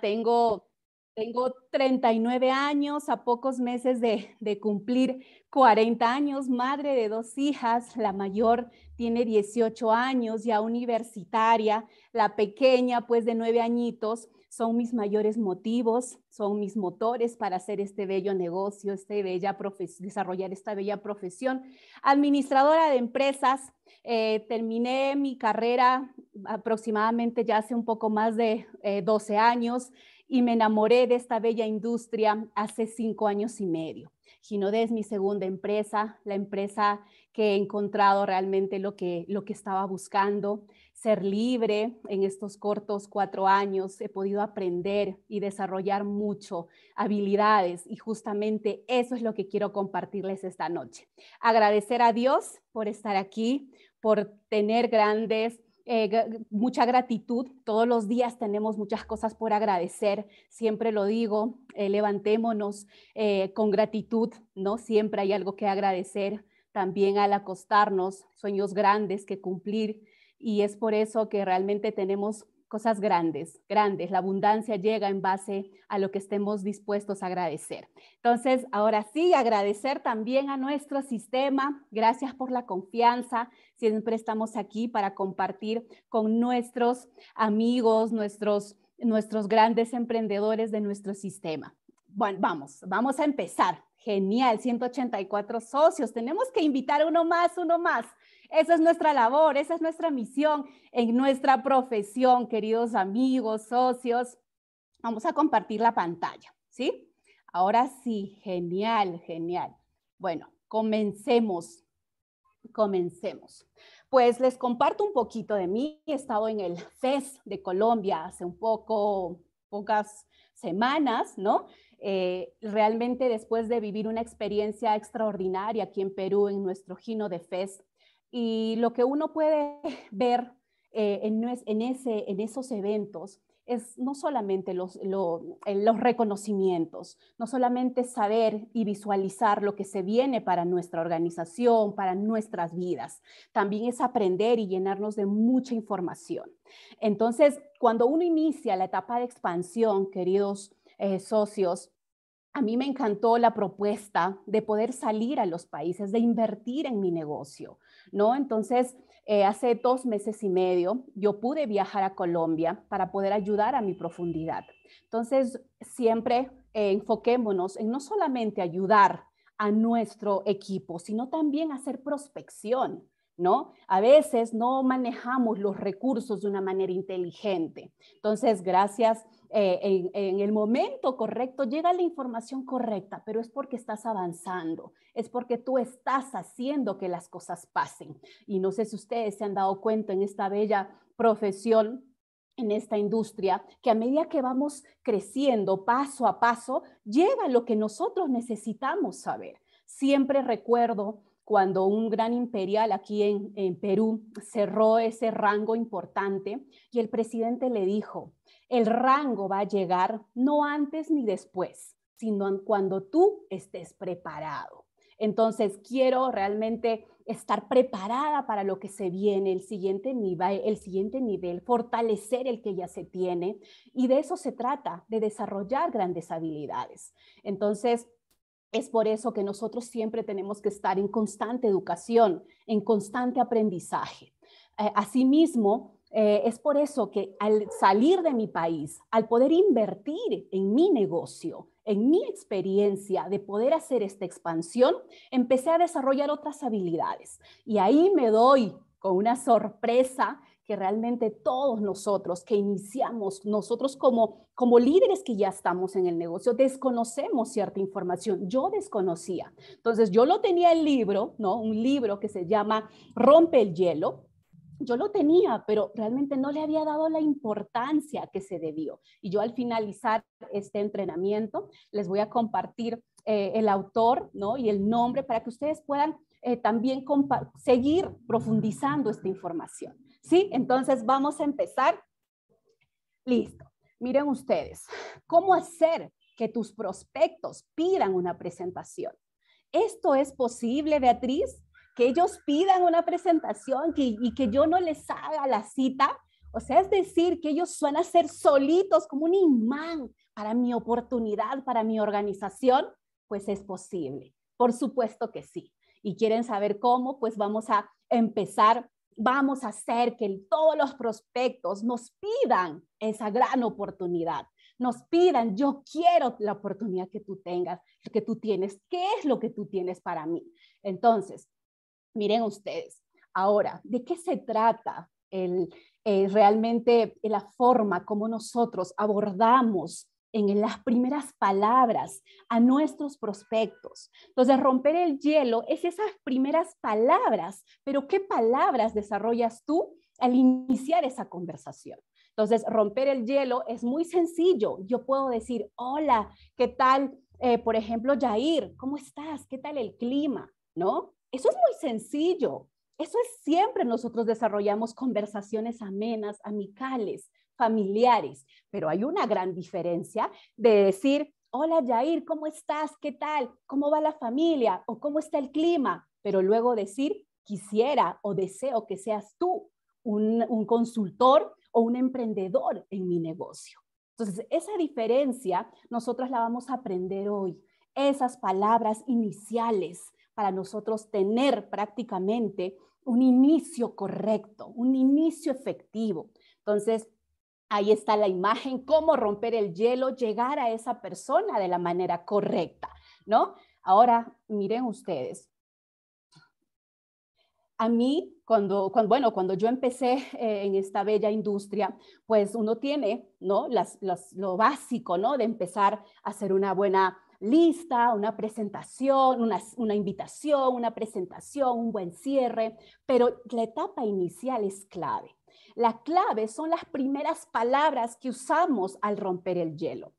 tengo, tengo 39 años, a pocos meses de, de, cumplir 40 años, madre de dos hijas, la mayor tiene 18 años, ya universitaria, la pequeña pues de nueve añitos son mis mayores motivos, son mis motores para hacer este bello negocio, este bella desarrollar esta bella profesión. Administradora de empresas, eh, terminé mi carrera aproximadamente ya hace un poco más de 12 eh, años y me enamoré de esta bella industria hace cinco años y medio. Ginode es mi segunda empresa, la empresa que he encontrado realmente lo que, lo que estaba buscando, ser libre en estos cortos cuatro años. He podido aprender y desarrollar mucho habilidades y justamente eso es lo que quiero compartirles esta noche. Agradecer a Dios por estar aquí, por tener grandes eh, mucha gratitud. Todos los días tenemos muchas cosas por agradecer. Siempre lo digo, eh, levantémonos eh, con gratitud, ¿no? Siempre hay algo que agradecer también al acostarnos, sueños grandes que cumplir. Y es por eso que realmente tenemos cosas grandes, grandes. La abundancia llega en base a lo que estemos dispuestos a agradecer. Entonces, ahora sí, agradecer también a nuestro sistema. Gracias por la confianza. Siempre estamos aquí para compartir con nuestros amigos, nuestros, nuestros grandes emprendedores de nuestro sistema. Bueno, vamos, vamos a empezar. Genial, 184 socios. Tenemos que invitar uno más, uno más. Esa es nuestra labor, esa es nuestra misión en nuestra profesión, queridos amigos, socios. Vamos a compartir la pantalla, ¿sí? Ahora sí, genial, genial. Bueno, comencemos, comencemos. Pues les comparto un poquito de mí. He estado en el FES de Colombia hace un poco, pocas semanas, ¿no? Eh, realmente después de vivir una experiencia extraordinaria aquí en Perú, en nuestro Gino de Fest. Y lo que uno puede ver eh, en, ese, en esos eventos es no solamente los, eh, los reconocimientos, no solamente saber y visualizar lo que se viene para nuestra organización, para nuestras vidas, también es aprender y llenarnos de mucha información. Entonces, cuando uno inicia la etapa de expansión, queridos eh, socios, a mí me encantó la propuesta de poder salir a los países, de invertir en mi negocio, ¿no? Entonces, eh, hace dos meses y medio yo pude viajar a Colombia para poder ayudar a mi profundidad. Entonces, siempre eh, enfoquémonos en no solamente ayudar a nuestro equipo, sino también hacer prospección. ¿no? A veces no manejamos los recursos de una manera inteligente. Entonces, gracias, eh, en, el momento correcto llega la información correcta, pero es porque estás avanzando, es porque tú estás haciendo que las cosas pasen. Y no sé si ustedes se han dado cuenta en esta bella profesión en esta industria, que a medida que vamos creciendo paso a paso, llega lo que nosotros necesitamos saber. Siempre recuerdo cuando un gran imperial aquí en, Perú cerró ese rango importante y el presidente le dijo, el rango va a llegar no antes ni después, sino cuando tú estés preparado. Entonces, quiero realmente estar preparada para lo que se viene, el siguiente nivel, fortalecer el que ya se tiene. Y de eso se trata, de desarrollar grandes habilidades. Entonces, es por eso que nosotros siempre tenemos que estar en constante educación, en constante aprendizaje. Eh, asimismo, eh, es por eso que al salir de mi país, al poder invertir en mi negocio, en mi experiencia de poder hacer esta expansión, empecé a desarrollar otras habilidades. Y ahí me doy con una sorpresa que realmente todos nosotros que iniciamos, nosotros como, como líderes que ya estamos en el negocio, desconocemos cierta información. Yo desconocía. Entonces, yo lo tenía el libro, ¿no? Un libro que se llama Rompe el hielo, yo lo tenía, pero realmente no le había dado la importancia que se debió. Y yo al finalizar este entrenamiento, les voy a compartir eh, el autor ¿no? y el nombre para que ustedes puedan eh, también seguir profundizando esta información. ¿Sí? Entonces vamos a empezar. Listo. Miren ustedes, ¿cómo hacer que tus prospectos pidan una presentación? ¿Esto es posible, Beatriz? Que ellos pidan una presentación y que yo no les haga la cita. O sea, es decir, que ellos suelen ser solitos como un imán para mi oportunidad, para mi organización. Pues es posible. Por supuesto que sí. Y quieren saber cómo, pues vamos a empezar vamos a hacer que todos los prospectos nos pidan esa gran oportunidad, nos pidan, yo quiero la oportunidad que tú tengas, que tú tienes, qué es lo que tú tienes para mí. Entonces, miren ustedes, ahora, ¿de qué se trata el, realmente la forma como nosotros abordamos en las primeras palabras a nuestros prospectos. Entonces, romper el hielo es esas primeras palabras, pero ¿qué palabras desarrollas tú al iniciar esa conversación? Entonces, romper el hielo es muy sencillo. Yo puedo decir, hola, ¿qué tal? Eh, por ejemplo, Jair, ¿cómo estás? ¿Qué tal el clima? ¿No? Eso es muy sencillo. Eso es siempre nosotros desarrollamos conversaciones amenas, amicales, familiares, pero hay una gran diferencia de decir, hola Jair, ¿cómo estás? ¿Qué tal? ¿Cómo va la familia? ¿O cómo está el clima? Pero luego decir, quisiera o deseo que seas tú un, un consultor o un emprendedor en mi negocio. Entonces, esa diferencia nosotros la vamos a aprender hoy. Esas palabras iniciales, para nosotros tener prácticamente un inicio correcto, un inicio efectivo. Entonces, ahí está la imagen, cómo romper el hielo, llegar a esa persona de la manera correcta, ¿no? Ahora, miren ustedes. A mí, cuando, bueno, cuando yo empecé eh, en esta bella industria, pues uno tiene, ¿no? lo básico, ¿no? De empezar a hacer una buena lista, una presentación, una, invitación, una presentación, un buen cierre, pero la etapa inicial es clave. La clave son las primeras palabras que usamos al romper el hielo.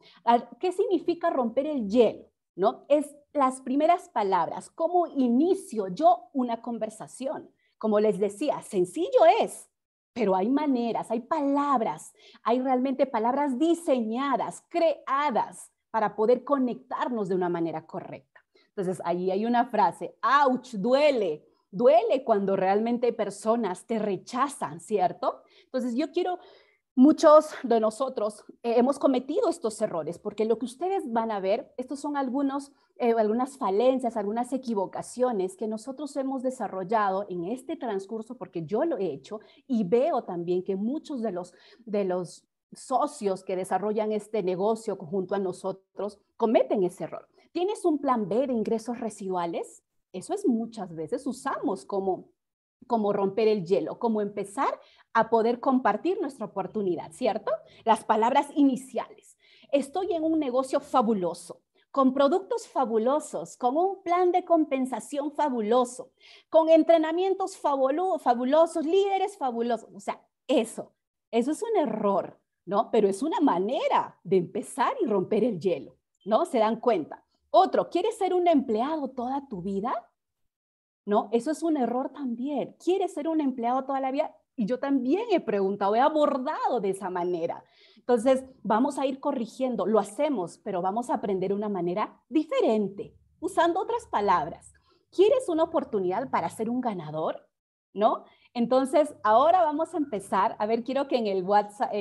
¿Qué significa romper el hielo? ¿No? Es las primeras palabras, cómo inicio yo una conversación. Como les decía, sencillo es, pero hay maneras, hay palabras, hay realmente palabras diseñadas, creadas para poder conectarnos de una manera correcta. Entonces, ahí hay una frase, ouch, duele, duele cuando realmente personas te rechazan, ¿cierto? Entonces, yo quiero, muchos de nosotros eh, hemos cometido estos errores, porque lo que ustedes van a ver, estos son algunos, eh, algunas falencias, algunas equivocaciones que nosotros hemos desarrollado en este transcurso, porque yo lo he hecho y veo también que muchos de los, de los socios que desarrollan este negocio junto a nosotros cometen ese error. ¿Tienes un plan B de ingresos residuales? Eso es muchas veces usamos como romper el hielo, como empezar a poder compartir nuestra oportunidad, ¿cierto? Las palabras iniciales. Estoy en un negocio fabuloso, con productos fabulosos, con un plan de compensación fabuloso, con entrenamientos fabulosos, líderes fabulosos. O sea, eso, eso es un error. ¿no? Pero es una manera de empezar y romper el hielo, ¿no? Se dan cuenta. Otro, ¿quieres ser un empleado toda tu vida? ¿No? Eso es un error también. ¿Quieres ser un empleado toda la vida? Y yo también he preguntado, he abordado de esa manera. Entonces, vamos a ir corrigiendo, lo hacemos, pero vamos a aprender una manera diferente, usando otras palabras. ¿Quieres una oportunidad para ser un ganador? ¿No? Entonces, ahora vamos a empezar. A ver, quiero que en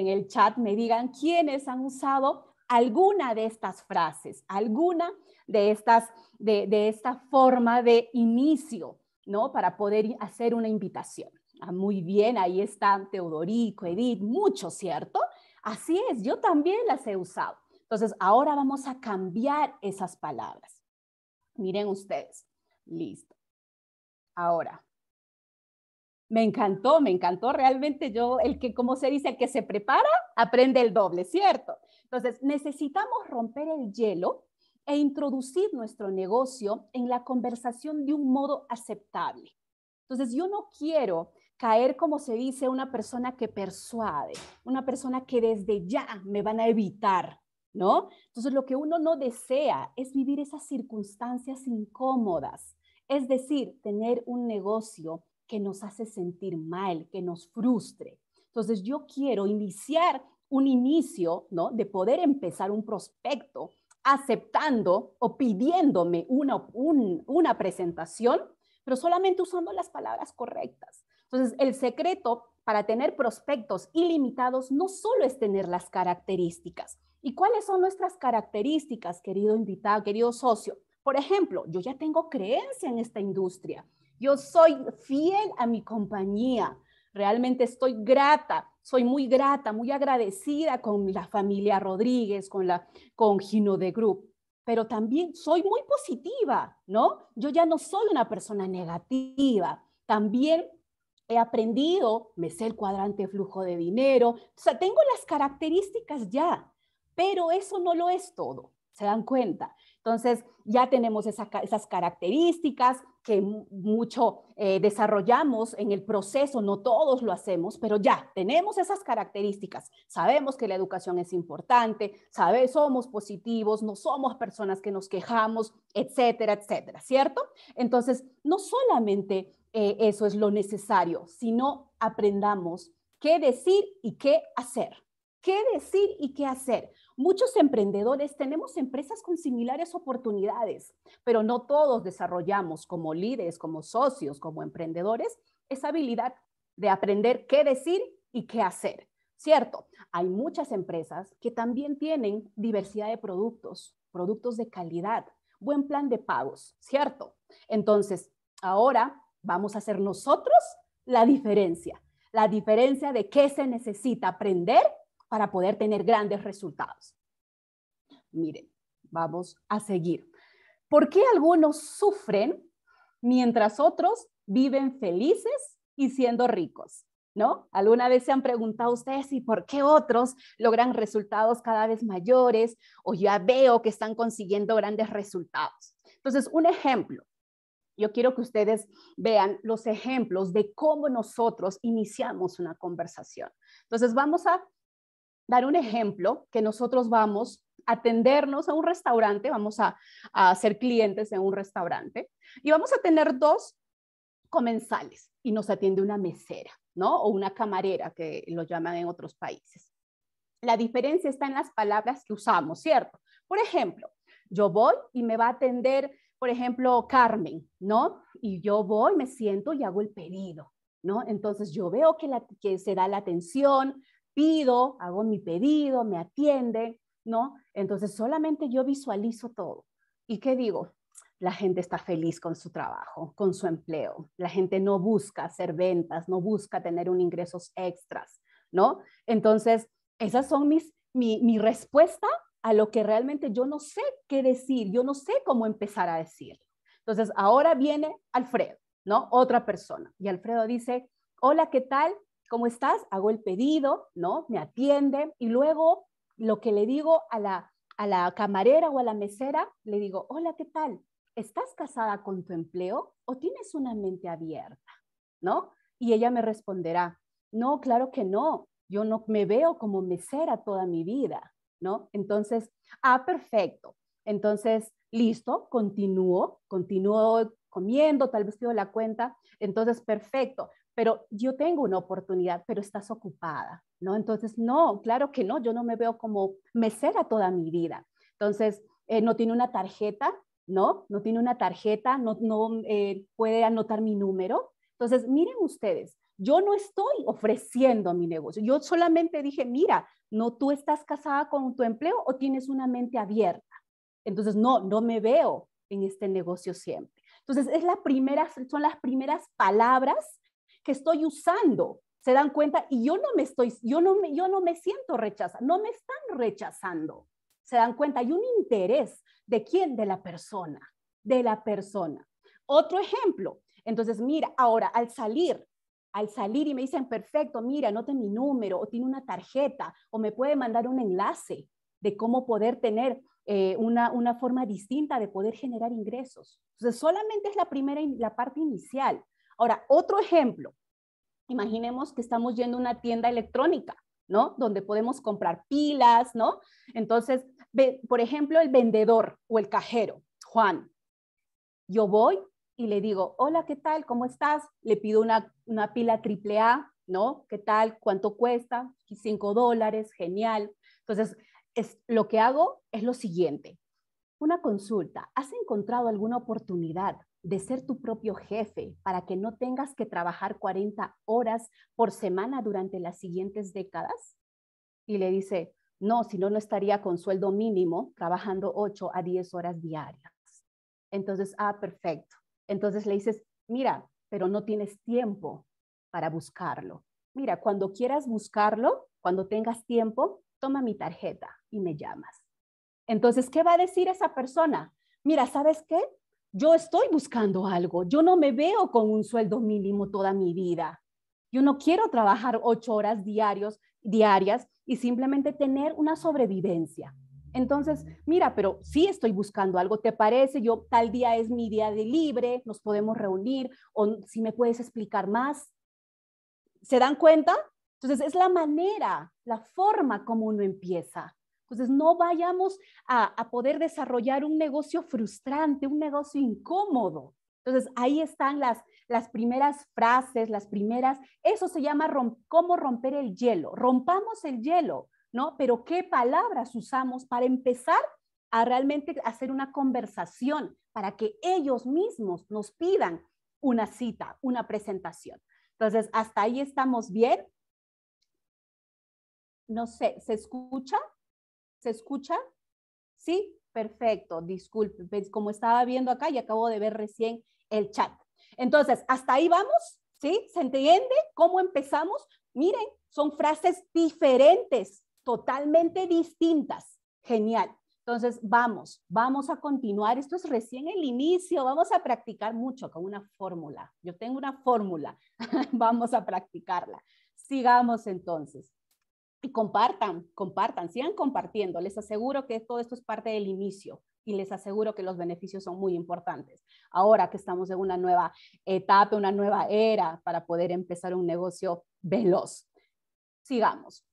el chat me digan quiénes han usado alguna de estas frases, alguna de estas, de, esta forma de inicio, ¿no? Para poder hacer una invitación. Ah, muy bien, ahí están Teodorico, Edith, mucho, ¿cierto? Así es, yo también las he usado. Entonces, ahora vamos a cambiar esas palabras. Miren ustedes. Listo. Ahora, me encantó, me encantó realmente yo, el que, como se dice, el que se prepara, aprende el doble, ¿cierto? Entonces, necesitamos romper el hielo e introducir nuestro negocio en la conversación de un modo aceptable. Entonces, yo no quiero caer, como se dice, una persona que persuade, una persona que desde ya me van a evitar, ¿no? Entonces, lo que uno no desea es vivir esas circunstancias incómodas, es decir, tener un negocio que nos hace sentir mal, que nos frustre. Entonces yo quiero iniciar un inicio, ¿no? De poder empezar un prospecto aceptando o pidiéndome una, presentación, pero solamente usando las palabras correctas. Entonces, el secreto para tener prospectos ilimitados no solo es tener las características. ¿Y cuáles son nuestras características, querido invitado, querido socio? Por ejemplo, yo ya tengo creencia en esta industria. Yo soy fiel a mi compañía. Realmente estoy grata, soy muy grata, muy agradecida con la familia Rodríguez, con la con Gino de Group, pero también soy muy positiva, ¿no? Yo ya no soy una persona negativa. También he aprendido, me sé el cuadrante flujo de dinero, o sea, tengo las características ya, pero eso no lo es todo, se dan cuenta. Entonces, ya tenemos esas características que mucho eh, desarrollamos en el proceso, no todos lo hacemos, pero ya tenemos esas características. Sabemos que la educación es importante, sabe, somos positivos, no somos personas que nos quejamos, etcétera, etcétera, ¿cierto? Entonces, no solamente eh, eso es lo necesario, sino aprendamos qué decir y qué hacer. ¿Qué decir y qué hacer? Muchos emprendedores tenemos empresas con similares oportunidades, pero no todos desarrollamos como líderes, como socios, como emprendedores, esa habilidad de aprender qué decir y qué hacer. Cierto, hay muchas empresas que también tienen diversidad de productos, productos de calidad, buen plan de pagos, ¿cierto? Entonces, ahora vamos a hacer nosotros la diferencia, la diferencia de qué se necesita aprender para poder tener grandes resultados. Miren, vamos a seguir. ¿Por qué algunos sufren mientras otros viven felices y siendo ricos? ¿No? ¿Alguna vez se han preguntado ustedes y por qué otros logran resultados cada vez mayores o ya veo que están consiguiendo grandes resultados? Entonces, un ejemplo. Yo quiero que ustedes vean los ejemplos de cómo nosotros iniciamos una conversación. Entonces, vamos a dar un ejemplo que nosotros vamos a atendernos a un restaurante, vamos a, a ser clientes en un restaurante y vamos a tener dos comensales y nos atiende una mesera, ¿no? O una camarera que lo llaman en otros países. La diferencia está en las palabras que usamos, ¿cierto? Por ejemplo, yo voy y me va a atender, por ejemplo, Carmen, ¿no? Y yo voy, me siento y hago el pedido, ¿no? Entonces yo veo que, la, que se da la atención, pido, hago mi pedido, me atiende ¿no? Entonces solamente yo visualizo todo. ¿Y qué digo? La gente está feliz con su trabajo, con su empleo. La gente no busca hacer ventas, no busca tener un ingresos extras, ¿no? Entonces, esas son mis, mi, respuesta a lo que realmente yo no sé qué decir, yo no sé cómo empezar a decirlo. Entonces, ahora viene Alfredo, ¿no? Otra persona. Y Alfredo dice, hola, ¿qué tal? ¿cómo estás? Hago el pedido, ¿no? Me atiende y luego lo que le digo a la, a la camarera o a la mesera, le digo, hola, ¿qué tal? ¿Estás casada con tu empleo o tienes una mente abierta? ¿No? Y ella me responderá, no, claro que no, yo no me veo como mesera toda mi vida, ¿no? Entonces, ah, perfecto. Entonces, listo, continúo, continúo comiendo, tal vez pido la cuenta entonces, perfecto, pero yo tengo una oportunidad, pero estás ocupada, ¿no? Entonces, no, claro que no, yo no me veo como mesera toda mi vida. Entonces, eh, no tiene una tarjeta, ¿no? No tiene una tarjeta, no, eh, puede anotar mi número. Entonces, miren ustedes, yo no estoy ofreciendo mi negocio, yo solamente dije, mira, no tú estás casada con tu empleo o tienes una mente abierta. Entonces, no, no me veo en este negocio siempre. Entonces, es la primera, son las primeras palabras que estoy usando. Se dan cuenta y yo no me estoy, yo no me, yo no me siento rechazada, no me están rechazando. Se dan cuenta, hay un interés de quién, de la persona, de la persona. Otro ejemplo, entonces mira, ahora al salir, al salir y me dicen, perfecto, mira, anota mi número o tiene una tarjeta o me puede mandar un enlace de cómo poder tener eh, una, forma distinta de poder generar ingresos. Entonces, solamente es la primera, la parte inicial. Ahora, otro ejemplo. Imaginemos que estamos yendo a una tienda electrónica, ¿no? Donde podemos comprar pilas, ¿no? Entonces, por ejemplo, el vendedor o el cajero, Juan. Yo voy y le digo, hola, ¿qué tal? ¿Cómo estás? Le pido una, pila AAA ¿no? ¿Qué tal? ¿Cuánto cuesta? Cinco dólares, genial. Entonces, es, lo que hago es lo siguiente. Una consulta, ¿has encontrado alguna oportunidad de ser tu propio jefe para que no tengas que trabajar 40 horas por semana durante las siguientes décadas? Y le dice, no, si no, no estaría con sueldo mínimo trabajando 8 a 10 horas diarias. Entonces, ah, perfecto. Entonces le dices, mira, pero no tienes tiempo para buscarlo. Mira, cuando quieras buscarlo, cuando tengas tiempo, toma mi tarjeta y me llamas. Entonces, ¿qué va a decir esa persona? Mira, ¿sabes qué? Yo estoy buscando algo. Yo no me veo con un sueldo mínimo toda mi vida. Yo no quiero trabajar ocho horas diarios, diarias y simplemente tener una sobrevivencia. Entonces, mira, pero sí estoy buscando algo, ¿te parece? Yo tal día es mi día de libre, nos podemos reunir o si me puedes explicar más. ¿Se dan cuenta? Entonces, es la manera, la forma como uno empieza. Entonces, no vayamos a, poder desarrollar un negocio frustrante, un negocio incómodo. Entonces, ahí están las, las primeras frases, las primeras, eso se llama cómo romper el hielo. Rompamos el hielo, ¿no? Pero qué palabras usamos para empezar a realmente hacer una conversación, para que ellos mismos nos pidan una cita, una presentación. Entonces, hasta ahí estamos bien. No sé, ¿se escucha? ¿Se escucha? Sí, perfecto, disculpe, pues, como estaba viendo acá y acabo de ver recién el chat. Entonces, hasta ahí vamos, ¿sí? ¿Se entiende cómo empezamos? Miren, son frases diferentes, totalmente distintas. Genial. Entonces, vamos, vamos a continuar. Esto es recién el inicio. Vamos a practicar mucho con una fórmula. Yo tengo una fórmula. vamos a practicarla. Sigamos entonces. Y compartan, compartan, sigan compartiendo. Les aseguro que todo esto es parte del inicio y les aseguro que los beneficios son muy importantes. Ahora que estamos en una nueva etapa, una nueva era para poder empezar un negocio veloz. Sigamos.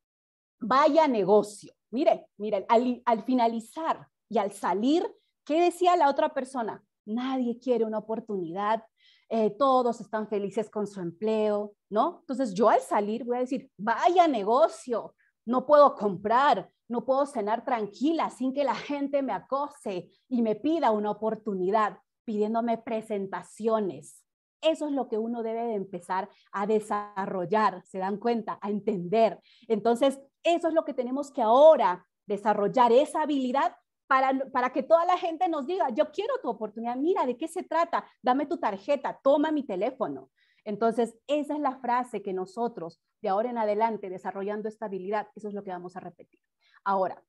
Vaya negocio. Mire, miren, al, finalizar y al salir, ¿qué decía la otra persona? Nadie quiere una oportunidad, eh, todos están felices con su empleo, ¿no? Entonces yo al salir voy a decir, vaya negocio, no puedo comprar, no puedo cenar tranquila sin que la gente me acose y me pida una oportunidad pidiéndome presentaciones. Eso es lo que uno debe de empezar a desarrollar, se dan cuenta, a entender. Entonces, eso es lo que tenemos que ahora desarrollar, esa habilidad para, para, que toda la gente nos diga, yo quiero tu oportunidad, mira, ¿de qué se trata? Dame tu tarjeta, toma mi teléfono. Entonces, esa es la frase que nosotros, de ahora en adelante, desarrollando esta habilidad, eso es lo que vamos a repetir. Ahora,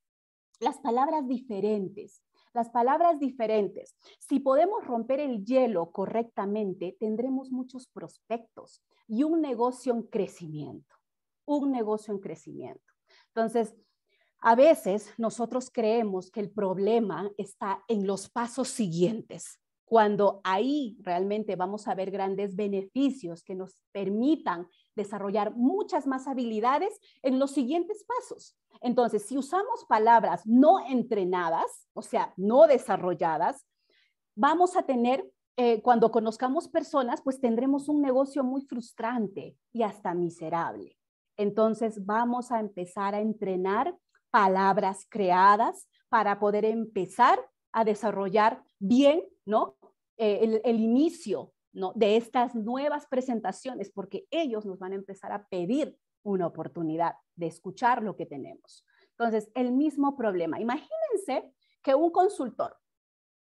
las palabras diferentes. Las palabras diferentes. Si podemos romper el hielo correctamente, tendremos muchos prospectos y un negocio en crecimiento. Un negocio en crecimiento. Entonces, a veces nosotros creemos que el problema está en los pasos siguientes cuando ahí realmente vamos a ver grandes beneficios que nos permitan desarrollar muchas más habilidades en los siguientes pasos. Entonces, si usamos palabras no entrenadas, o sea, no desarrolladas, vamos a tener, eh, cuando conozcamos personas, pues tendremos un negocio muy frustrante y hasta miserable. Entonces, vamos a empezar a entrenar palabras creadas para poder empezar a desarrollar bien, ¿no? Eh, el, inicio de estas nuevas presentaciones, porque ellos nos van a empezar a pedir una oportunidad de escuchar lo que tenemos. Entonces, el mismo problema. Imagínense que un consultor,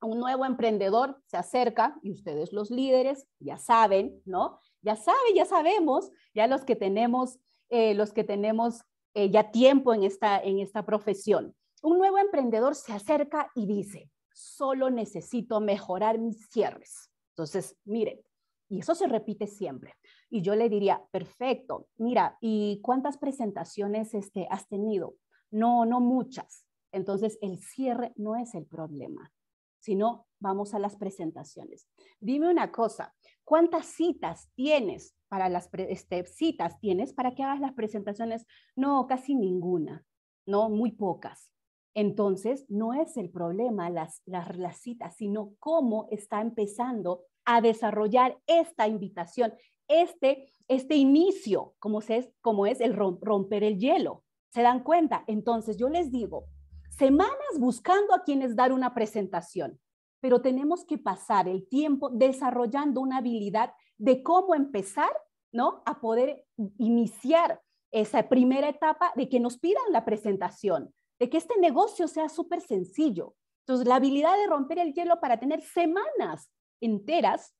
un nuevo emprendedor se acerca y ustedes los líderes ya saben, ¿no? Ya saben, ya sabemos, ya los que tenemos, eh, los que tenemos eh, ya tiempo en esta, en esta profesión. Un nuevo emprendedor se acerca y dice, solo necesito mejorar mis cierres. Entonces, miren, y eso se repite siempre. Y yo le diría, perfecto, mira, ¿y cuántas presentaciones este, has tenido? No, no muchas. Entonces, el cierre no es el problema, sino vamos a las presentaciones. Dime una cosa, ¿cuántas citas tienes para las este, citas tienes para que hagas las presentaciones? No, casi ninguna, no, muy pocas. Entonces, no es el problema las, las, citas, sino cómo está empezando a desarrollar esta invitación, este, este inicio, como, es como es el romper el hielo. ¿Se dan cuenta? Entonces, yo les digo, semanas buscando a quienes dar una presentación, pero tenemos que pasar el tiempo desarrollando una habilidad de cómo empezar, ¿no? A poder iniciar esa primera etapa de que nos pidan la presentación de que este negocio sea súper sencillo. Entonces, la habilidad de romper el hielo para tener semanas enteras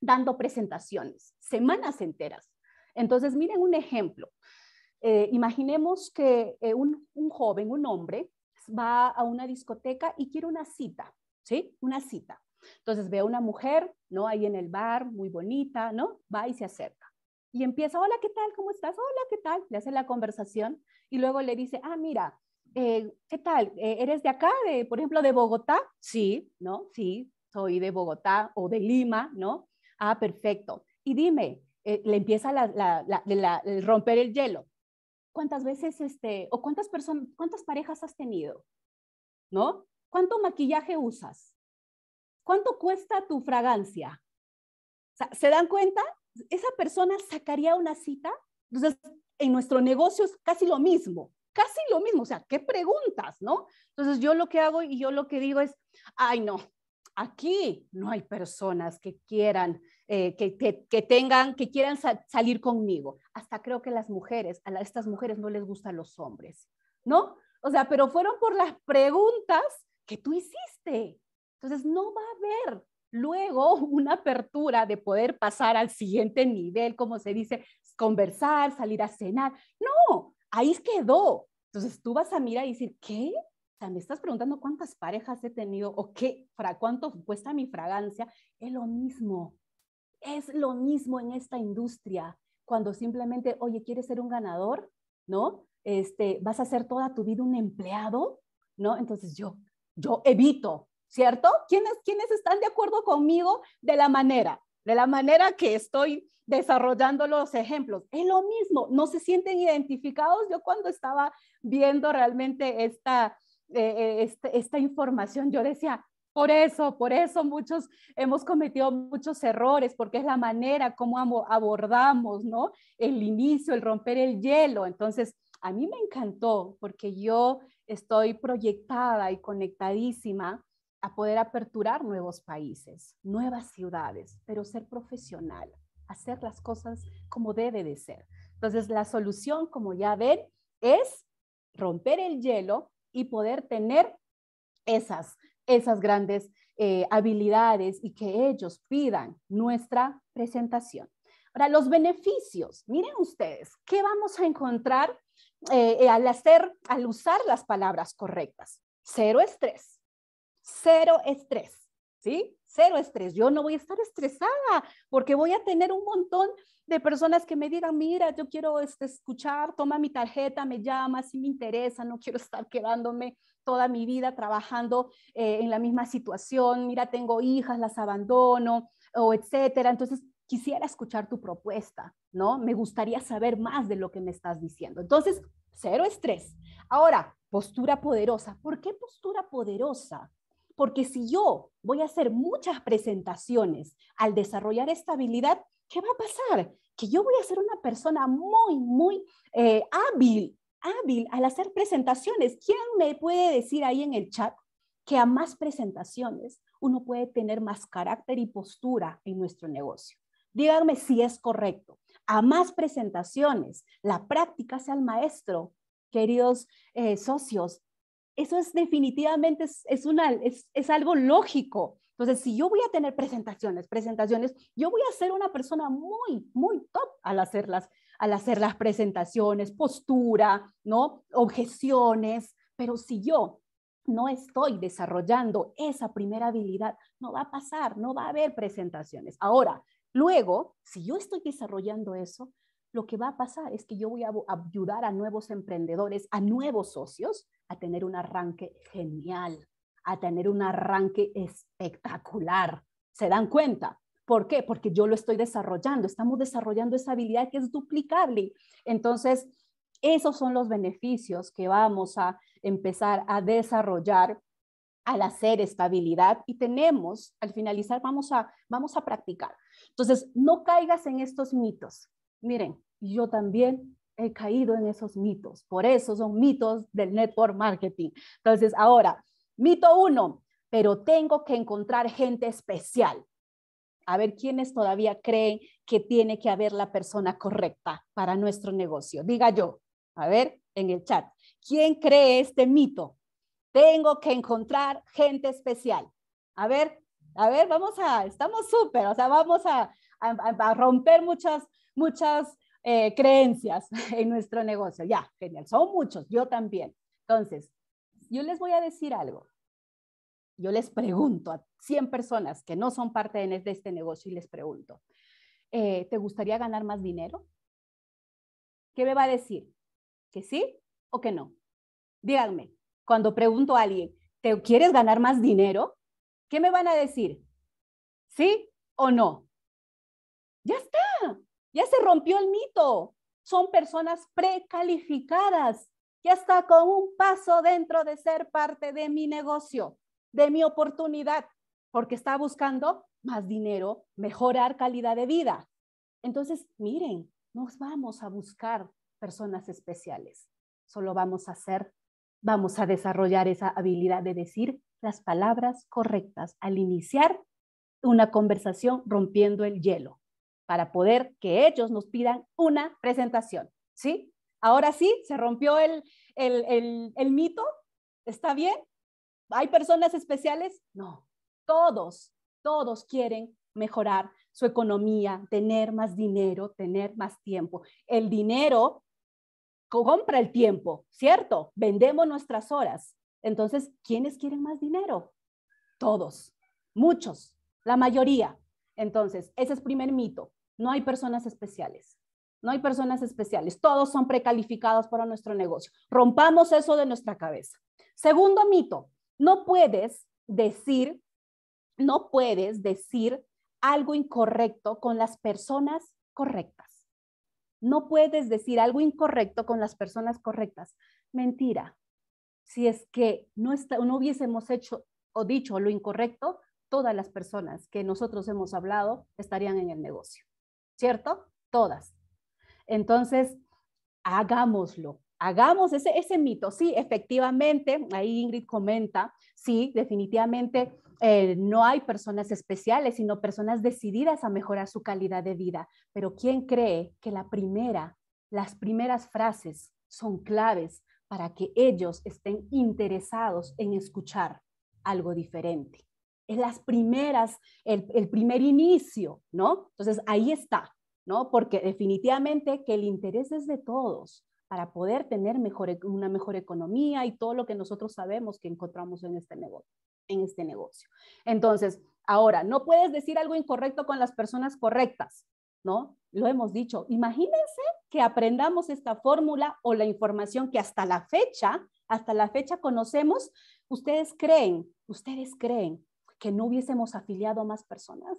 dando presentaciones, semanas enteras. Entonces, miren un ejemplo. Eh, imaginemos que eh, un, un joven, un hombre, va a una discoteca y quiere una cita, ¿sí? Una cita. Entonces ve a una mujer, ¿no? Ahí en el bar, muy bonita, ¿no? Va y se acerca. Y empieza, hola, ¿qué tal? ¿Cómo estás? Hola, ¿qué tal? Le hace la conversación y luego le dice, ah, mira, eh, ¿qué tal? Eh, ¿Eres de acá, por ejemplo, de Bogotá? Sí, ¿no? Sí, soy de Bogotá o de Lima, ¿no? Ah, perfecto. Y dime, eh, le empieza el romper el hielo. ¿Cuántas veces, este, o cuántas personas, cuántas parejas has tenido? ¿No? ¿Cuánto maquillaje usas? ¿Cuánto cuesta tu fragancia? ¿Se dan cuenta? Esa persona sacaría una cita. Entonces, en nuestro negocio es casi lo mismo casi lo mismo, o sea, ¿qué preguntas, no? Entonces yo lo que hago y yo lo que digo es, ay no, aquí no hay personas que quieran, eh, que, tengan, que quieran salir conmigo. Hasta creo que las mujeres, a estas mujeres no les gustan los hombres, ¿no? O sea, pero fueron por las preguntas que tú hiciste. Entonces no va a haber luego una apertura de poder pasar al siguiente nivel, como se dice, conversar, salir a cenar. No, ahí quedó. Entonces tú vas a mirar y decir, ¿qué? O sea, me estás preguntando cuántas parejas he tenido o qué, para cuánto cuesta mi fragancia. Es lo mismo, es lo mismo en esta industria. Cuando simplemente, oye, ¿quieres ser un ganador? ¿No? Este, ¿Vas a ser toda tu vida un empleado? ¿No? Entonces yo, yo evito, ¿cierto? ¿Quiénes, ¿Quiénes están de acuerdo conmigo de la manera? de la manera que estoy desarrollando los ejemplos. Es lo mismo, no se sienten identificados. Yo cuando estaba viendo realmente esta, eh, eh, este, esta, información, yo decía, por eso, por eso muchos hemos cometido muchos errores, porque es la manera como abordamos, ¿no? El inicio, el romper el hielo. Entonces, a mí me encantó porque yo estoy proyectada y conectadísima a poder aperturar nuevos países, nuevas ciudades, pero ser profesional, hacer las cosas como debe de ser. Entonces, la solución, como ya ven, es romper el hielo y poder tener esas, esas grandes eh, habilidades y que ellos pidan nuestra presentación. Ahora, los beneficios. Miren ustedes, ¿qué vamos a encontrar eh, al hacer, al usar las palabras correctas? Cero estrés, cero estrés, ¿sí? Cero estrés. Yo no voy a estar estresada porque voy a tener un montón de personas que me digan, mira, yo quiero este, escuchar, toma mi tarjeta, me llama si me interesa, no quiero estar quedándome toda mi vida trabajando eh, en la misma situación, mira, tengo hijas, las abandono, o etcétera. Entonces, quisiera escuchar tu propuesta, ¿no? Me gustaría saber más de lo que me estás diciendo. Entonces, cero estrés. Ahora, postura poderosa. ¿Por qué postura poderosa? Porque si yo voy a hacer muchas presentaciones al desarrollar esta habilidad, ¿qué va a pasar? Que yo voy a ser una persona muy, muy eh, hábil, hábil al hacer presentaciones. ¿Quién me puede decir ahí en el chat que a más presentaciones uno puede tener más carácter y postura en nuestro negocio? Díganme si es correcto. A más presentaciones, la práctica sea el maestro, queridos eh, socios, eso es definitivamente, es, algo lógico. Entonces, si yo voy a tener presentaciones, presentaciones, yo voy a ser una persona muy, muy top al hacerlas, al hacer las presentaciones, postura, ¿no? Objeciones, pero si yo no estoy desarrollando esa primera habilidad, no va a pasar, no va a haber presentaciones. Ahora, luego, si yo estoy desarrollando eso, lo que va a pasar es que yo voy a ayudar a nuevos emprendedores, a nuevos socios, a tener un arranque genial, a tener un arranque espectacular. ¿Se dan cuenta? ¿Por qué? Porque yo lo estoy desarrollando, estamos desarrollando esa habilidad que es duplicable. Entonces, esos son los beneficios que vamos a empezar a desarrollar al hacer esta habilidad y tenemos, al finalizar, vamos a, vamos a practicar. Entonces, no caigas en estos mitos miren, yo también he caído en esos mitos. Por eso son mitos del network marketing. Entonces, ahora, mito uno, pero tengo que encontrar gente especial. A ver quiénes todavía creen que tiene que haber la persona correcta para nuestro negocio. Diga yo, a ver, en el chat, ¿quién cree este mito? Tengo que encontrar gente especial. A ver, a ver, vamos a, estamos súper, o sea, vamos a, a, romper muchas, muchas eh, creencias en nuestro negocio. Ya, genial, son muchos, yo también. Entonces, yo les voy a decir algo. Yo les pregunto a 100 personas que no son parte de este negocio y les pregunto, eh, ¿te gustaría ganar más dinero? ¿Qué me va a decir? ¿Que sí o que no? Díganme, cuando pregunto a alguien, ¿te quieres ganar más dinero? ¿Qué me van a decir? ¿Sí o no? Ya se rompió el mito. Son personas precalificadas. Ya está con un paso dentro de ser parte de mi negocio, de mi oportunidad, porque está buscando más dinero, mejorar calidad de vida. Entonces, miren, no vamos a buscar personas especiales. Solo vamos a hacer, vamos a desarrollar esa habilidad de decir las palabras correctas al iniciar una conversación rompiendo el hielo para poder que ellos nos pidan una presentación, ¿sí? Ahora sí, se rompió el, el, el, mito, ¿está bien? ¿Hay personas especiales? No, todos, todos quieren mejorar su economía, tener más dinero, tener más tiempo. El dinero compra el tiempo, ¿cierto? Vendemos nuestras horas. Entonces, ¿quiénes quieren más dinero? Todos, muchos, la mayoría. Entonces, ese es primer mito. No hay personas especiales. No hay personas especiales. Todos son precalificados para nuestro negocio. Rompamos eso de nuestra cabeza. Segundo mito, no puedes decir, no puedes decir algo incorrecto con las personas correctas. No puedes decir algo incorrecto con las personas correctas. Mentira. Si es que no, no hubiésemos hecho o dicho lo incorrecto, todas las personas que nosotros hemos hablado estarían en el negocio, ¿cierto? Todas. Entonces, hagámoslo, hagamos ese, ese mito. Sí, efectivamente, ahí Ingrid comenta, sí, definitivamente eh, no hay personas especiales, sino personas decididas a mejorar su calidad de vida. Pero ¿quién cree que la primera, las primeras frases son claves para que ellos estén interesados en escuchar algo diferente? es las primeras, el, primer inicio, ¿no? Entonces ahí está, ¿no? Porque definitivamente que el interés es de todos para poder tener mejor, e, una mejor economía y todo lo que nosotros sabemos que encontramos en este negocio. En este negocio. Entonces, ahora, no puedes decir algo incorrecto con las personas correctas, ¿no? Lo hemos dicho. Imagínense que aprendamos esta fórmula o la información que hasta la fecha, hasta la fecha conocemos, ustedes creen, ustedes creen que no hubiésemos afiliado a más personas?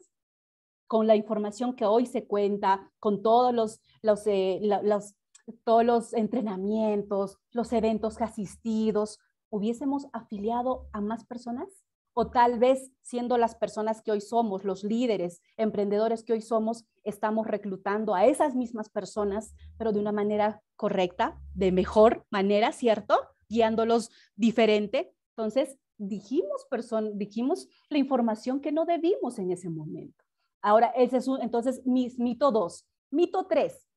Con la información que hoy se cuenta, con todos los, eh, todos los entrenamientos, los eventos asistidos, ¿hubiésemos afiliado a más personas? O tal vez siendo las personas que hoy somos, los líderes, emprendedores que hoy somos, estamos reclutando a esas mismas personas, pero de una manera correcta, de mejor manera, ¿cierto? Guiándolos diferente. Entonces, dijimos, dijimos la información que no debimos en ese momento. Ahora, ese es un, entonces, mis, mito dos Mito tres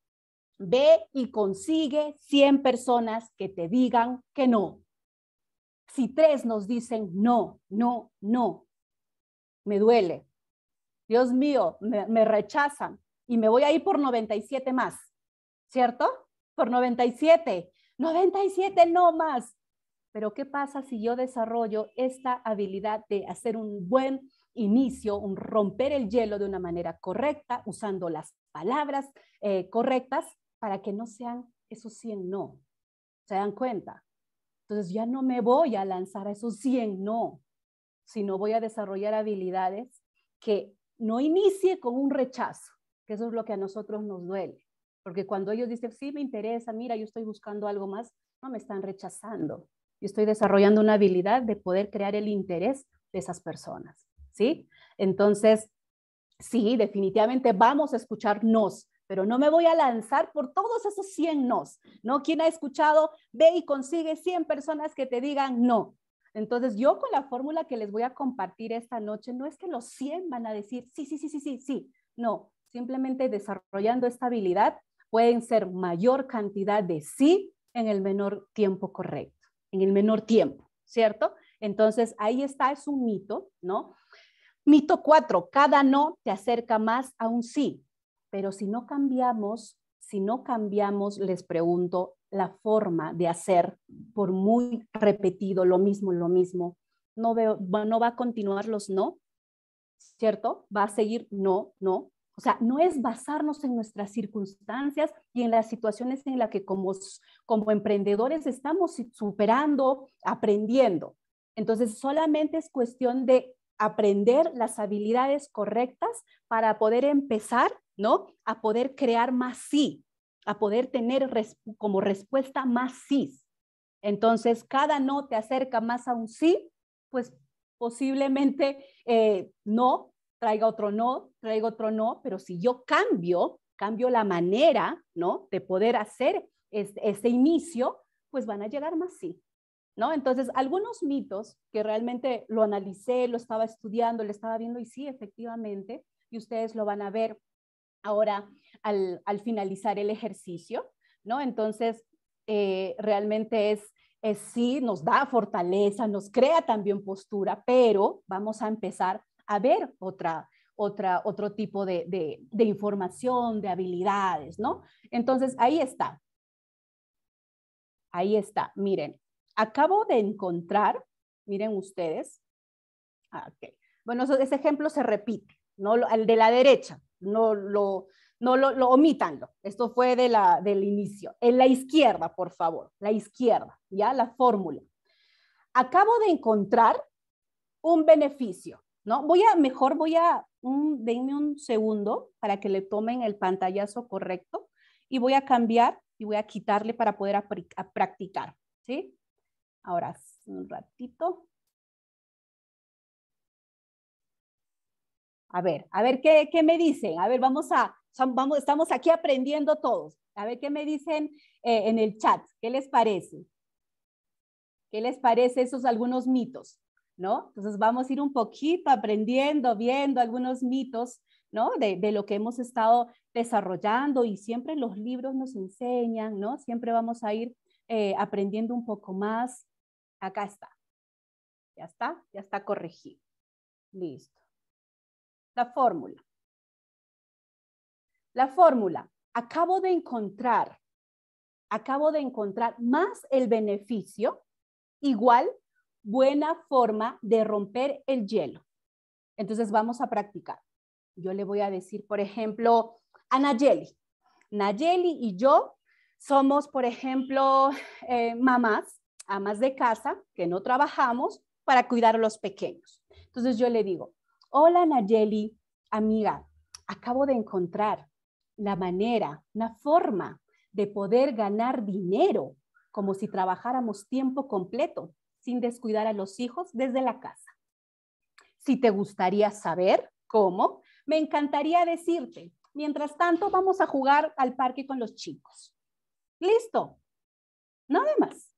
Ve y consigue 100 personas que te digan que no. Si tres nos dicen no, no, no, me duele. Dios mío, me, me rechazan y me voy a ir por 97 más, ¿cierto? Por 97. 97 no más. Pero ¿qué pasa si yo desarrollo esta habilidad de hacer un buen inicio, un romper el hielo de una manera correcta, usando las palabras eh, correctas para que no sean esos 100 no? ¿Se dan cuenta? Entonces ya no me voy a lanzar a esos 100 no, sino voy a desarrollar habilidades que no inicie con un rechazo, que eso es lo que a nosotros nos duele. Porque cuando ellos dicen, sí, me interesa, mira, yo estoy buscando algo más, no me están rechazando, y estoy desarrollando una habilidad de poder crear el interés de esas personas, ¿sí? Entonces, sí, definitivamente vamos a escuchar nos, pero no me voy a lanzar por todos esos 100 nos, ¿no? Quien ha escuchado, ve y consigue 100 personas que te digan no. Entonces, yo con la fórmula que les voy a compartir esta noche, no es que los 100 van a decir, sí, sí, sí, sí, sí, sí, no, simplemente desarrollando esta habilidad pueden ser mayor cantidad de sí en el menor tiempo correcto en el menor tiempo, ¿cierto? Entonces, ahí está, es un mito, ¿no? Mito cuatro, cada no te acerca más a un sí, pero si no cambiamos, si no cambiamos, les pregunto, la forma de hacer por muy repetido, lo mismo, lo mismo, no, no va a continuar los no, ¿cierto? Va a seguir no, no, o sea, no es basarnos en nuestras circunstancias y en las situaciones en las que como, emprendedores estamos superando, aprendiendo. Entonces, solamente es cuestión de aprender las habilidades correctas para poder empezar, ¿no? A poder crear más sí, a poder tener como respuesta más sí. Entonces, cada no te acerca más a un sí, pues posiblemente eh, no traiga otro no, traiga otro no, pero si yo cambio, cambio la manera, ¿no? De poder hacer este, inicio, pues van a llegar más sí, ¿no? Entonces, algunos mitos que realmente lo analicé, lo estaba estudiando, lo estaba viendo y sí, efectivamente, y ustedes lo van a ver ahora al, al finalizar el ejercicio, ¿no? Entonces, eh, realmente es, es sí, nos da fortaleza, nos crea también postura, pero vamos a empezar a ver otra, otra, otro tipo de, información, de habilidades, ¿no? Entonces, ahí está. Ahí está, miren, acabo de encontrar, miren ustedes, ah, okay. bueno, ese ejemplo se repite, ¿no? El de la derecha, no lo, no lo, lo omítanlo. Esto fue de la, del inicio. En la izquierda, por favor, la izquierda, ¿ya? La fórmula. Acabo de encontrar un beneficio. ¿no? Voy a, mejor voy a, denme un segundo para que le tomen el pantallazo correcto y voy a cambiar y voy a quitarle para poder practicar, ¿sí? Ahora, un ratito. A ver, a ver qué, me dicen. A ver, vamos a, vamos, estamos aquí aprendiendo todos. A ver qué me dicen eh, en el chat. ¿Qué les parece? ¿Qué les parece esos algunos mitos? ¿no? Entonces vamos a ir un poquito aprendiendo, viendo algunos mitos, De, lo que hemos estado desarrollando y siempre los libros nos enseñan, ¿no? Siempre vamos a ir eh, aprendiendo un poco más. Acá está. Ya está, ya está corregido. Listo. La fórmula. La fórmula. Acabo de encontrar, acabo de encontrar más el beneficio igual buena forma de romper el hielo. Entonces vamos a practicar. Yo le voy a decir, por ejemplo, a Nayeli. Nayeli y yo somos, por ejemplo, eh, mamás, amas de casa, que no trabajamos para cuidar a los pequeños. Entonces yo le digo, hola Nayeli, amiga, acabo de encontrar la manera, una forma de poder ganar dinero como si trabajáramos tiempo completo sin descuidar a los hijos desde la casa. Si te gustaría saber cómo, me encantaría decirte. Mientras tanto, vamos a jugar al parque con los chicos. Listo. Nada más.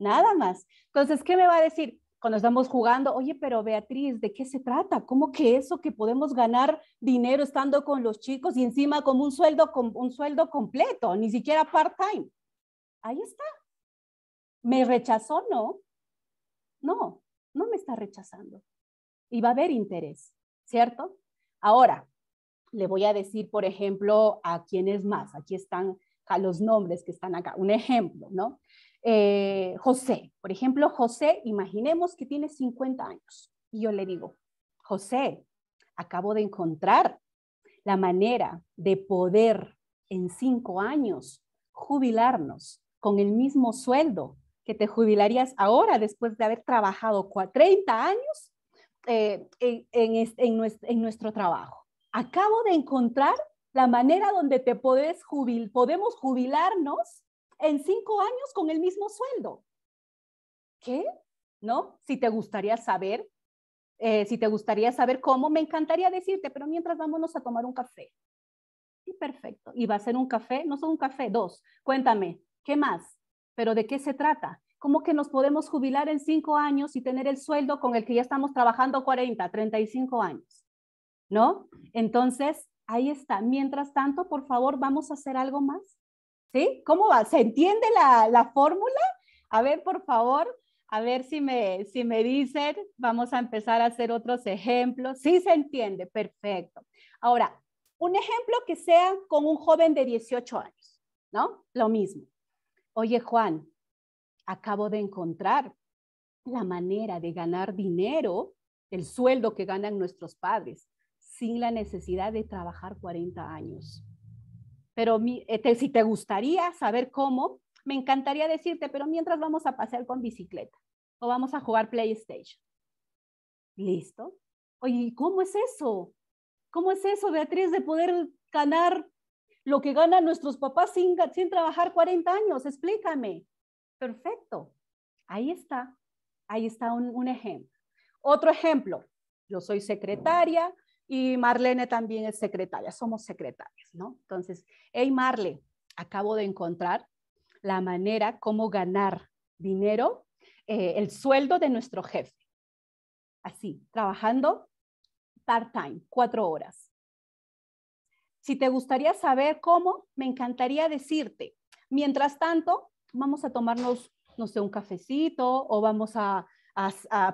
Nada más. Entonces, ¿qué me va a decir? Cuando estamos jugando, oye, pero Beatriz, ¿de qué se trata? ¿Cómo que eso que podemos ganar dinero estando con los chicos y encima con un sueldo, con un sueldo completo, ni siquiera part-time? Ahí está. ¿Me rechazó? No. No, no me está rechazando. Y va a haber interés, ¿cierto? Ahora, le voy a decir, por ejemplo, a quienes más. Aquí están los nombres que están acá. Un ejemplo, ¿no? Eh, José, por ejemplo, José, imaginemos que tiene 50 años. Y yo le digo, José, acabo de encontrar la manera de poder en cinco años jubilarnos con el mismo sueldo que te jubilarías ahora después de haber trabajado 30 años eh, en, nuestro, trabajo. Acabo de encontrar la manera donde te jubil, podemos jubilarnos en cinco años con el mismo sueldo. ¿Qué? ¿No? Si te gustaría saber, eh, si te gustaría saber cómo, me encantaría decirte, pero mientras vámonos a tomar un café. Sí, perfecto. ¿Y va a ser un café? No son un café, dos. Cuéntame, ¿qué más? pero ¿de qué se trata? ¿Cómo que nos podemos jubilar en cinco años y tener el sueldo con el que ya estamos trabajando 40, 35 años? ¿No? Entonces, ahí está. Mientras tanto, por favor, vamos a hacer algo más. ¿Sí? ¿Cómo va? ¿Se entiende la, fórmula? A ver, por favor, a ver si me, si me dicen, vamos a empezar a hacer otros ejemplos. Sí se entiende, perfecto. Ahora, un ejemplo que sea con un joven de 18 años, ¿no? Lo mismo oye Juan, acabo de encontrar la manera de ganar dinero, el sueldo que ganan nuestros padres, sin la necesidad de trabajar 40 años. Pero eh, si te gustaría saber cómo, me encantaría decirte, pero mientras vamos a pasear con bicicleta o vamos a jugar PlayStation. Listo. Oye, ¿cómo es eso? ¿Cómo es eso, Beatriz, de poder ganar lo que ganan nuestros papás sin, trabajar 40 años, explícame. Perfecto, ahí está, ahí está un, ejemplo. Otro ejemplo, yo soy secretaria y Marlene también es secretaria, somos secretarias, ¿no? Entonces, hey Marle, acabo de encontrar la manera cómo ganar dinero, eh, el sueldo de nuestro jefe. Así, trabajando part-time, cuatro horas. Si te gustaría saber cómo, me encantaría decirte. Mientras tanto, vamos a tomarnos, no sé, un cafecito o vamos a,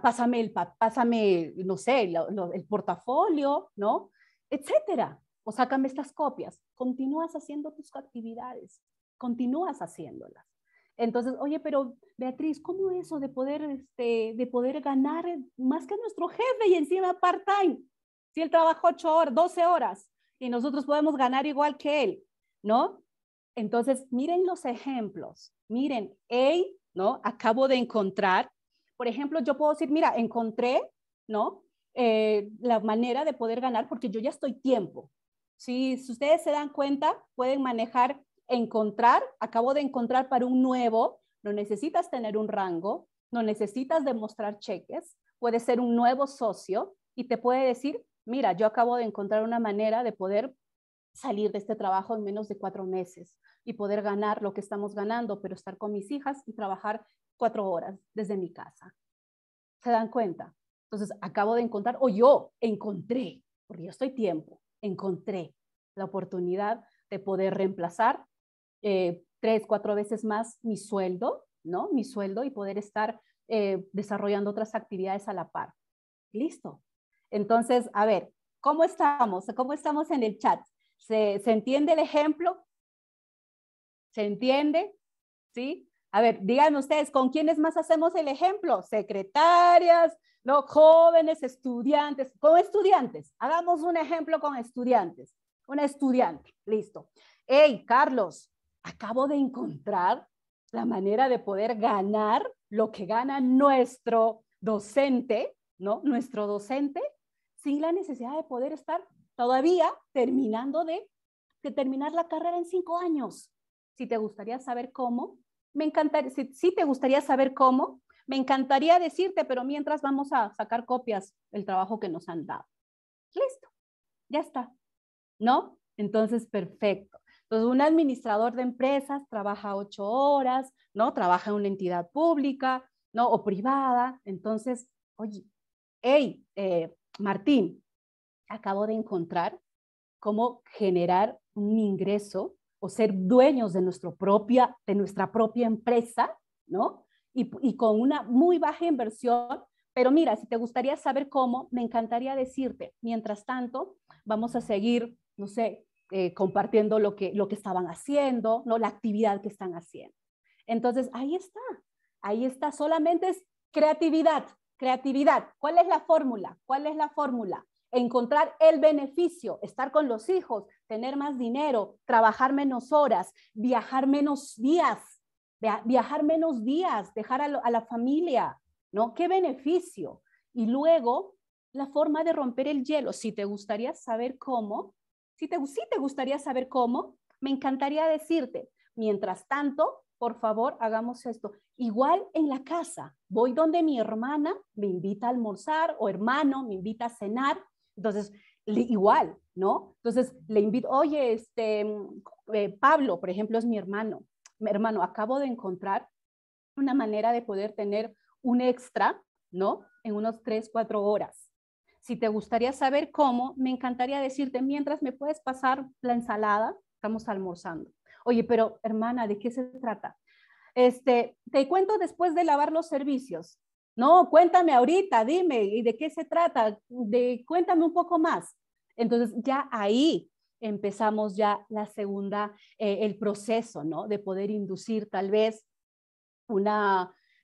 pásame, el, pásame, no sé, el portafolio, ¿no? Etcétera. O sácame estas copias. Continúas haciendo tus actividades, continúas haciéndolas. Entonces, oye, pero Beatriz, ¿cómo eso de poder, este, de poder ganar más que nuestro jefe y encima part-time? Si él trabajo ocho horas, 12 horas, y nosotros podemos ganar igual que él, ¿no? Entonces, miren los ejemplos. Miren, hey, ¿no? Acabo de encontrar. Por ejemplo, yo puedo decir, mira, encontré, ¿no? Eh, la manera de poder ganar porque yo ya estoy tiempo. Si, si ustedes se dan cuenta, pueden manejar encontrar, acabo de encontrar para un nuevo, no necesitas tener un rango, no necesitas demostrar cheques, puede ser un nuevo socio y te puede decir, mira, yo acabo de encontrar una manera de poder salir de este trabajo en menos de cuatro meses y poder ganar lo que estamos ganando, pero estar con mis hijas y trabajar cuatro horas desde mi casa. ¿Se dan cuenta? Entonces, acabo de encontrar, o yo encontré, porque yo estoy tiempo, encontré la oportunidad de poder reemplazar eh, tres, cuatro veces más mi sueldo, ¿no? Mi sueldo y poder estar eh, desarrollando otras actividades a la par. Listo, entonces, a ver, ¿cómo estamos? ¿Cómo estamos en el chat? ¿Se, entiende el ejemplo? ¿Se entiende? ¿Sí? A ver, díganme ustedes, ¿con quiénes más hacemos el ejemplo? Secretarias, ¿no? jóvenes, estudiantes, con estudiantes. Hagamos un ejemplo con estudiantes. Un estudiante, listo. Hey, Carlos, acabo de encontrar la manera de poder ganar lo que gana nuestro docente, ¿no? Nuestro docente sin la necesidad de poder estar todavía terminando de, terminar la carrera en cinco años. Si te gustaría saber cómo, me encantaría, si, te gustaría saber cómo, me encantaría decirte, pero mientras vamos a sacar copias del trabajo que nos han dado. Listo, ya está. ¿No? Entonces, perfecto. Entonces, un administrador de empresas trabaja ocho horas, ¿no? Trabaja en una entidad pública, ¿no? O privada. Entonces, oye, hey, eh, Martín, acabo de encontrar cómo generar un ingreso o ser dueños de, de nuestra propia empresa, ¿no? Y, con una muy baja inversión. Pero mira, si te gustaría saber cómo, me encantaría decirte. Mientras tanto, vamos a seguir, no sé, eh, compartiendo lo que, lo que estaban haciendo, ¿no? la actividad que están haciendo. Entonces, ahí está, ahí está, solamente es creatividad, Creatividad, ¿cuál es la fórmula? ¿Cuál es la fórmula? Encontrar el beneficio, estar con los hijos, tener más dinero, trabajar menos horas, viajar menos días, viajar menos días, dejar a, la familia, ¿no? ¿Qué beneficio? Y luego, la forma de romper el hielo. Si te gustaría saber cómo, si si te gustaría saber cómo, me encantaría decirte. Mientras tanto, por favor, hagamos esto. Igual en la casa, voy donde mi hermana me invita a almorzar o hermano me invita a cenar. Entonces, igual, ¿no? Entonces, le invito, oye, este, eh, Pablo, por ejemplo, es mi hermano. Mi hermano, acabo de encontrar una manera de poder tener un extra, ¿no? En unos tres, cuatro horas. Si te gustaría saber cómo, me encantaría decirte, mientras me puedes pasar la ensalada, estamos almorzando. Oye, pero hermana, ¿de qué se trata? Este, te cuento después de lavar los servicios. No, cuéntame ahorita, dime, ¿y de qué se trata? De, cuéntame un poco más. Entonces, ya ahí empezamos ya la segunda, eh, el proceso, ¿no? De poder inducir tal vez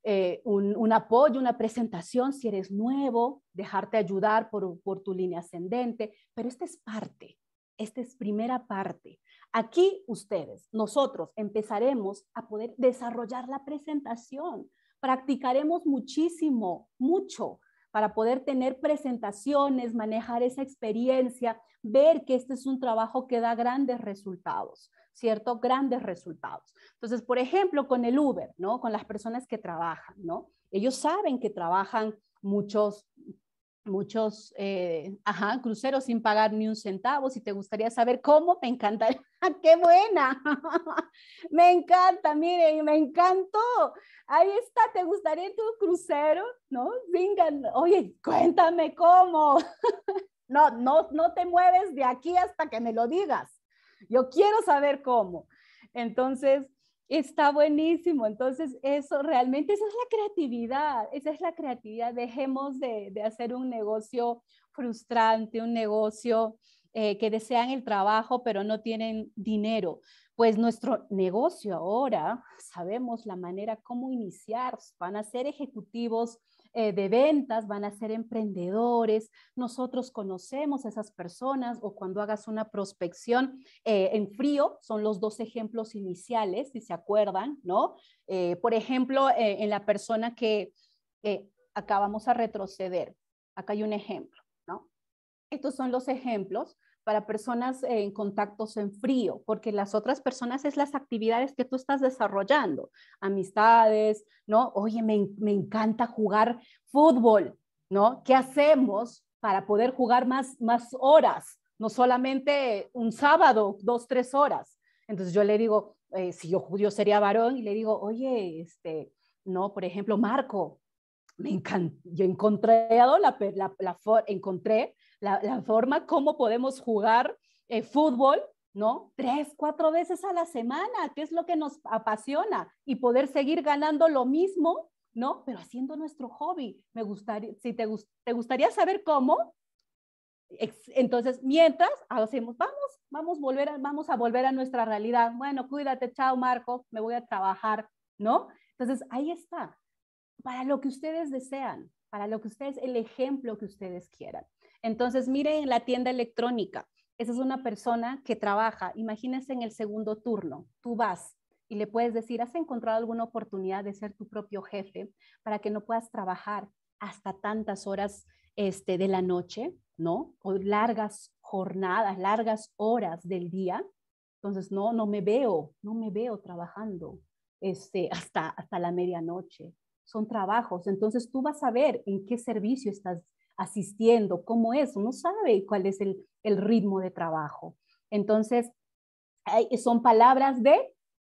eh, un, apoyo, una presentación si eres nuevo, dejarte ayudar por, por tu línea ascendente, pero esta es parte, esta es primera parte. Aquí ustedes, nosotros empezaremos a poder desarrollar la presentación. Practicaremos muchísimo, mucho, para poder tener presentaciones, manejar esa experiencia, ver que este es un trabajo que da grandes resultados, ¿cierto? Grandes resultados. Entonces, por ejemplo, con el Uber, ¿no? Con las personas que trabajan, ¿no? Ellos saben que trabajan muchos muchos eh, ajá, cruceros sin pagar ni un centavo. Si te gustaría saber cómo, me encanta. ¡Qué buena! me encanta, miren, me encantó. Ahí está, ¿te gustaría tu crucero? ¿No? Vengan, oye, cuéntame cómo. no, no, no te mueves de aquí hasta que me lo digas. Yo quiero saber cómo. Entonces, Está buenísimo. Entonces, eso realmente, esa es la creatividad, esa es la creatividad. Dejemos de, hacer un negocio frustrante, un negocio eh, que desean el trabajo pero no tienen dinero. Pues nuestro negocio ahora, sabemos la manera cómo iniciar, van a ser ejecutivos eh, de ventas, van a ser emprendedores. Nosotros conocemos a esas personas o cuando hagas una prospección eh, en frío, son los dos ejemplos iniciales, si se acuerdan, ¿no? Eh, por ejemplo, en la persona que acá vamos a retroceder. Acá hay un ejemplo, ¿no? Estos son los ejemplos para personas eh, en contactos en frío, porque las otras personas es las actividades que tú estás desarrollando, amistades, ¿no? Oye, me, encanta jugar fútbol, ¿no? ¿Qué hacemos para poder jugar más, más horas? No solamente un sábado, dos, tres horas. Entonces yo le digo, eh, si yo, yo sería varón, y le digo, oye, este, no, por ejemplo, Marco, me encanta, yo encontré la, la, la, encontré la, forma como podemos jugar eh, fútbol, ¿no? Tres, cuatro veces a la semana, que es lo que nos apasiona y poder seguir ganando lo mismo, ¿no? Pero haciendo nuestro hobby. Me gustaría, si te, te gustaría saber cómo, entonces, mientras hacemos, vamos, vamos, volver vamos a volver a nuestra realidad. Bueno, cuídate, chao Marco, me voy a trabajar, ¿no? Entonces, ahí está, para lo que ustedes desean, para lo que ustedes, el ejemplo que ustedes quieran. Entonces, miren la tienda electrónica. Esa es una persona que trabaja. Imagínense en el segundo turno. Tú vas y le puedes decir, ¿has encontrado alguna oportunidad de ser tu propio jefe para que no puedas trabajar hasta tantas horas este, de la noche, ¿no? O largas jornadas, largas horas del día. Entonces, no, no me veo, no me veo trabajando este, hasta, hasta la medianoche. Son trabajos. Entonces, tú vas a ver en qué servicio estás asistiendo, cómo es, uno sabe cuál es el, ritmo de trabajo. Entonces, son palabras de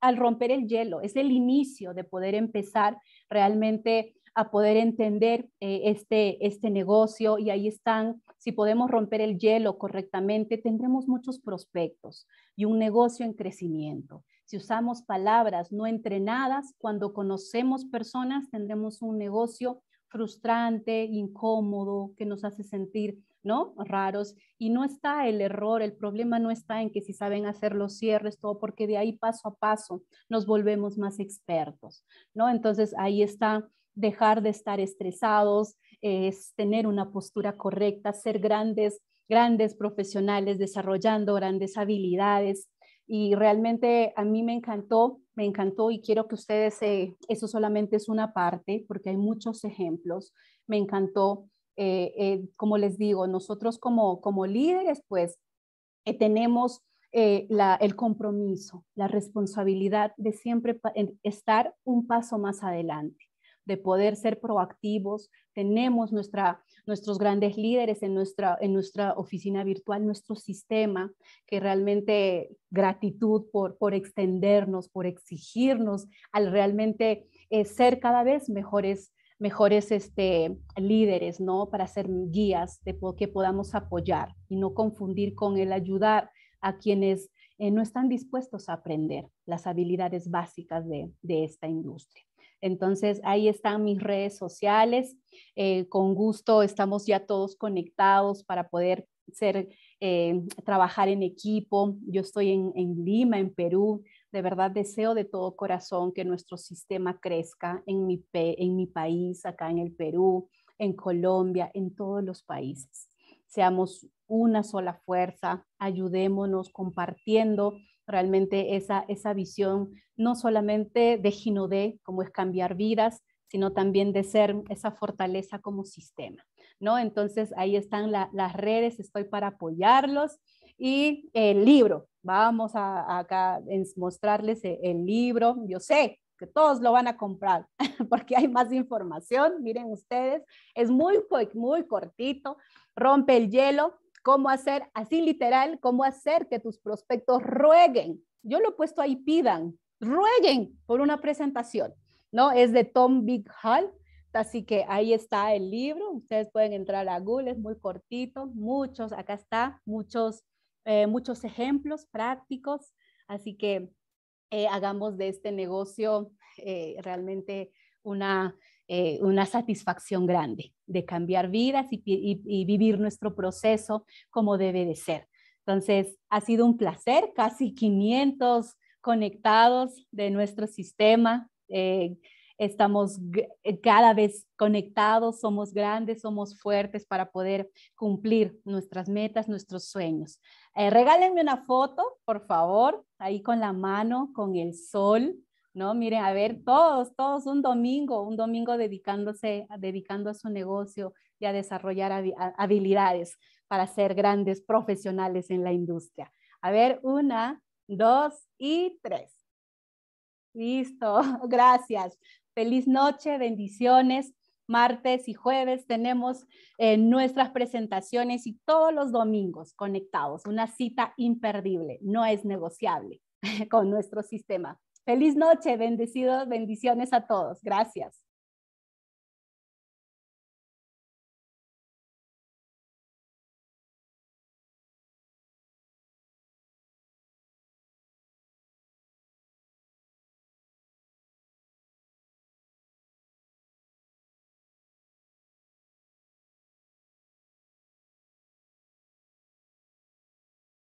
al romper el hielo, es el inicio de poder empezar realmente a poder entender eh, este, este negocio y ahí están, si podemos romper el hielo correctamente, tendremos muchos prospectos y un negocio en crecimiento. Si usamos palabras no entrenadas, cuando conocemos personas, tendremos un negocio frustrante, incómodo, que nos hace sentir ¿no? Raros. Y no está el error, el problema no está en que si saben hacer los cierres, todo, porque de ahí paso a paso nos volvemos más expertos, ¿no? Entonces ahí está dejar de estar estresados, es tener una postura correcta, ser grandes, grandes profesionales, desarrollando grandes habilidades, y realmente a mí me encantó, me encantó y quiero que ustedes, eh, eso solamente es una parte porque hay muchos ejemplos, me encantó, eh, eh, como les digo, nosotros como, como líderes pues tenemos el compromiso, la responsabilidad de siempre estar un paso más adelante de poder ser proactivos, tenemos nuestra, nuestros grandes líderes en nuestra, en nuestra oficina virtual, nuestro sistema, que realmente gratitud por, extendernos, por exigirnos al realmente eh, ser cada vez mejores mejores este, líderes, ¿no? Para ser guías de, que podamos apoyar y no confundir con el ayudar a quienes eh, no están dispuestos a aprender las habilidades básicas de esta industria. Entonces, ahí están mis redes sociales. Eh, con gusto estamos ya todos conectados para poder eh, trabajar en equipo. Yo estoy en, Lima, en Perú. De verdad deseo de todo corazón que nuestro sistema crezca en mi, en mi país, acá en el Perú, en Colombia, en todos los países. Seamos una sola fuerza, ayudémonos compartiendo realmente esa, esa visión no solamente de Ginodé, como es cambiar vidas, sino también de ser esa fortaleza como sistema. ¿no? Entonces ahí están las redes, estoy para apoyarlos y el libro. Vamos a, mostrarles e, el libro. Yo sé que todos lo van a comprar porque hay más información. Miren ustedes, es muy, muy cortito, rompe el hielo cómo hacer, así literal, cómo hacer que tus prospectos rueguen. Yo lo he puesto ahí, pidan, rueguen por una presentación, ¿no? Es de Tom Big Hall. Así que ahí está el libro. Ustedes pueden entrar a Google, es muy cortito, muchos, acá está, muchos, eh, muchos ejemplos prácticos. Así que eh, hagamos de este negocio eh, realmente una eh, una satisfacción grande de cambiar vidas y, vivir nuestro proceso como debe de ser. Entonces, ha sido un placer, casi 500 conectados de nuestro sistema. Eh, estamos eh, cada vez conectados, somos grandes, somos fuertes para poder cumplir nuestras metas, nuestros sueños. regálenme una foto, por favor, ahí con la mano, con el sol, ¿no? Miren, a ver, todos, todos un domingo, un domingo dedicándose, dedicando a su negocio y a desarrollar habilidades para ser grandes profesionales en la industria. A ver, una, dos y tres. Listo, gracias. Feliz noche, bendiciones. Martes y jueves tenemos eh, nuestras presentaciones y todos los domingos conectados. Una cita imperdible, no es negociable con nuestro sistema. Feliz noche, bendecidos, bendiciones a todos. Gracias.